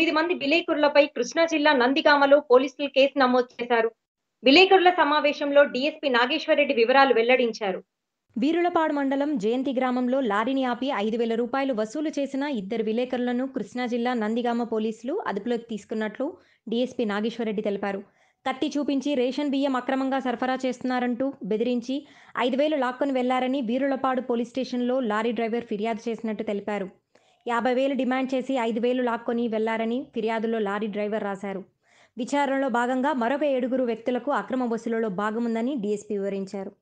తొమ్మిది మంది విలేకరులపై కృష్ణా జిల్లా నందిగామలో పోలీసులు కేసు నమోదు చేశారు విలేకరుల సమావేశంలో డీఎస్పీ నాగేశ్వరరెడ్డి వివరాలు వెల్లడించారు వీరులపాడు మండలం జయంతి గ్రామంలో లారీని ఆపి ఐదు వేల రూపాయలు వసూలు చేసిన ఇద్దరు విలేకరులను కృష్ణా జిల్లా నందిగామ పోలీసులు అదుపులోకి తీసుకున్నట్లు డీఎస్పీ నాగేశ్వరరెడ్డి తెలిపారు కత్తి చూపించి రేషన్ బియ్యం అక్రమంగా సరఫరా చేస్తున్నారంటూ బెదిరించి ఐదు వేలు లాక్కొని వెళ్లారని వీరులపాడు పోలీస్ స్టేషన్లో లారీ డ్రైవర్ ఫిర్యాదు చేసినట్టు తెలిపారు యాభై వేలు డిమాండ్ చేసి ఐదు వేలు లాక్కొని వెళ్లారని ఫిర్యాదులో లారీ డ్రైవర్ రాశారు విచారణలో భాగంగా మరొక ఏడుగురు వ్యక్తులకు అక్రమ వసూలులో భాగముందని డీఎస్పీ వివరించారు